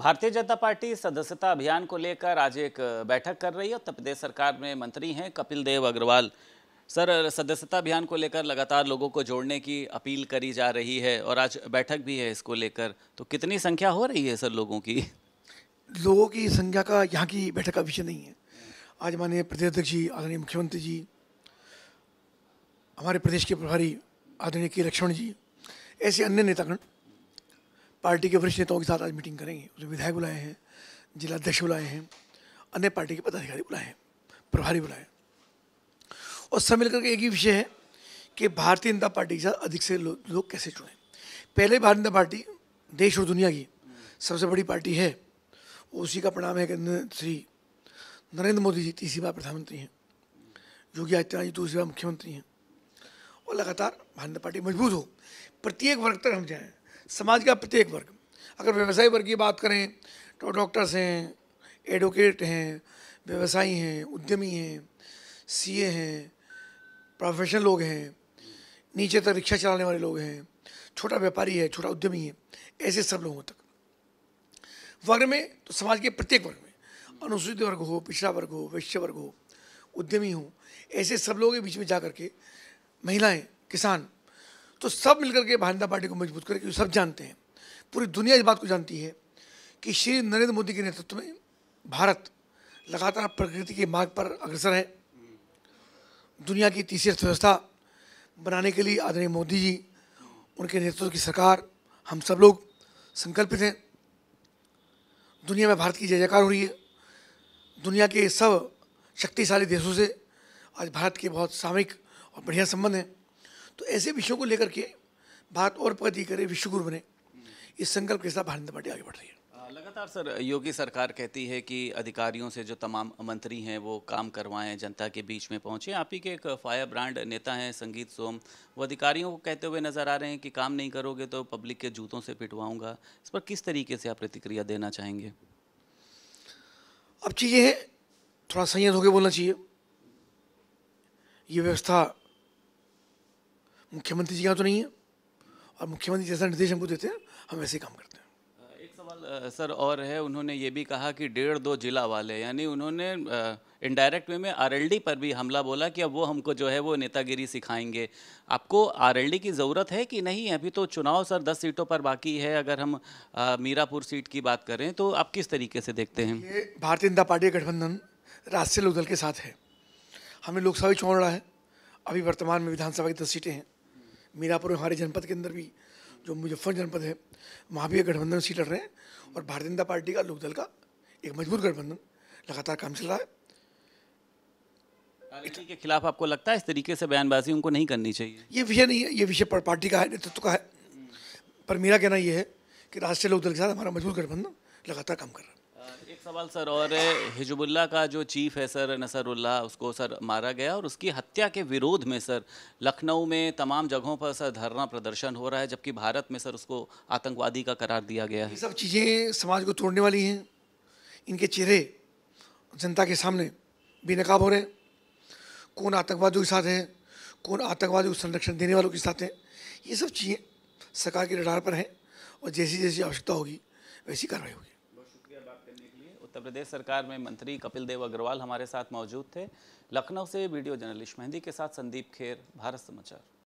भारतीय जनता पार्टी सदस्यता अभियान को लेकर आज एक बैठक कर रही है उत्तर प्रदेश सरकार में मंत्री हैं कपिल देव अग्रवाल सर सदस्यता अभियान को लेकर लगातार लोगों को जोड़ने की अपील करी जा रही है और आज बैठक भी है इसको लेकर तो कितनी संख्या हो रही है सर लोगों की लोगों की संख्या का यहाँ की बैठक का विषय नहीं है आज माननीय प्रदेश अध्यक्ष जी आदरणीय मुख्यमंत्री जी हमारे प्रदेश के प्रभारी आदरणीय के लक्ष्मण जी ऐसे अन्य नेतागण पार्टी के वरिष्ठ नेताओं के साथ आज मीटिंग करेंगे उसमें विधायक बुलाए हैं जिलाध्यक्ष बुलाए हैं अन्य पार्टी के पदाधिकारी बुलाए हैं प्रभारी बुलाए हैं और सब मिलकर के एक ही विषय है कि भारतीय जनता पार्टी के साथ अधिक से लो, लोग कैसे जुड़ें पहले भारतीय जनता पार्टी देश और दुनिया की सबसे बड़ी पार्टी है उसी का परिणाम है कि श्री नरेंद्र मोदी जी तीसरी बार प्रधानमंत्री हैं योगी आदित्यनाथ जी दूसरी बार मुख्यमंत्री हैं और लगातार भारतीय पार्टी मजबूत हो प्रत्येक वर्ग तक हम जाएँ समाज का प्रत्येक वर्ग अगर व्यवसाय वर्ग की बात करें तो डॉक्टर्स हैं एडवोकेट हैं व्यवसायी हैं उद्यमी हैं सीए हैं प्रोफेशनल लोग हैं नीचे तक रिक्शा चलाने वाले लोग हैं छोटा व्यापारी है छोटा उद्यमी है ऐसे सब लोगों तक वर्ग में तो समाज के प्रत्येक वर्ग में अनुसूचित वर्ग हो पिछड़ा वर्ग हो वैश्य वर्ग हो उद्यमी हो ऐसे सब लोगों के बीच में जा करके महिलाएं किसान तो सब मिलकर के भारतीय पार्टी को मजबूत करें क्योंकि सब जानते हैं पूरी दुनिया इस बात को जानती है कि श्री नरेंद्र मोदी के नेतृत्व में भारत लगातार प्रकृति के मार्ग पर अग्रसर है दुनिया की तीसरी अर्थव्यवस्था बनाने के लिए आदरणीय मोदी जी उनके नेतृत्व की सरकार हम सब लोग संकल्पित हैं दुनिया में भारत की जय जयकार हो रही है दुनिया के सब शक्तिशाली देशों से आज भारत के बहुत सामयिक और बढ़िया संबंध हैं तो ऐसे विषयों को लेकर के भारत और प्रगति करे विश्वगुरु बने इस संकल्प के साथ भारतीय पार्टी आगे बढ़ रही है लगातार सर योगी सरकार कहती है कि अधिकारियों से जो तमाम मंत्री हैं वो काम करवाएं जनता के बीच में पहुंचे आप ही के एक फायर ब्रांड नेता हैं संगीत सोम वो अधिकारियों को कहते हुए नजर आ रहे हैं कि काम नहीं करोगे तो पब्लिक के जूतों से पिटवाऊंगा इस पर किस तरीके से आप प्रतिक्रिया देना चाहेंगे अब चीज़ें हैं थोड़ा संयत होकर बोलना चाहिए ये व्यवस्था मुख्यमंत्री जी का तो नहीं है और मुख्यमंत्री जैसा निर्देश हमको देते हैं हम वैसे ही काम करते हैं एक सवाल सर और है उन्होंने ये भी कहा कि डेढ़ दो जिला वाले यानी उन्होंने इनडायरेक्ट वे में आरएलडी पर भी हमला बोला कि अब वो हमको जो है वो नेतागिरी सिखाएंगे आपको आरएलडी की ज़रूरत है कि नहीं अभी तो चुनाव सर दस सीटों पर बाकी है अगर हम आ, मीरापुर सीट की बात करें तो आप किस तरीके से देखते हैं भारतीय जनता पार्टी गठबंधन राष्ट्रीय लोकदल के साथ है हमें लोकसभा चुनाव लड़ा है अभी वर्तमान में विधानसभा की दस सीटें हैं मीरापुर हमारे जनपद के अंदर भी जो मुजफ्फर जनपद है वहाँ भी एक गठबंधन सीट लड़ रहे हैं और भारतीय जनता पार्टी का लोकदल का एक मजबूत गठबंधन लगातार काम चल रहा है राजनीति के खिलाफ आपको लगता है इस तरीके से बयानबाजी उनको नहीं करनी चाहिए ये विषय नहीं है ये विषय पार्टी का है नेतृत्व का है पर मेरा कहना यह है कि राष्ट्रीय लोकदल के साथ हमारा मजबूत गठबंधन लगातार काम कर रहा है एक सवाल सर और हिजबुल्ला का जो चीफ है सर नसरुल्ला उसको सर मारा गया और उसकी हत्या के विरोध में सर लखनऊ में तमाम जगहों पर सर धरना प्रदर्शन हो रहा है जबकि भारत में सर उसको आतंकवादी का करार दिया गया है सब चीज़ें समाज को तोड़ने वाली हैं इनके चेहरे जनता के सामने बेनकाब हो रहे हैं कौन आतंकवादियों के साथ हैं कौन आतंकवादियों को संरक्षण देने वालों के साथ हैं ये सब चीज़ें सरकार के रडार पर हैं और जैसी जैसी आवश्यकता होगी वैसी कार्रवाई होगी उत्तर प्रदेश सरकार में मंत्री कपिल देव अग्रवाल हमारे साथ मौजूद थे लखनऊ से वीडियो जर्नलिस्ट मेहंदी के साथ संदीप खेर भारत समाचार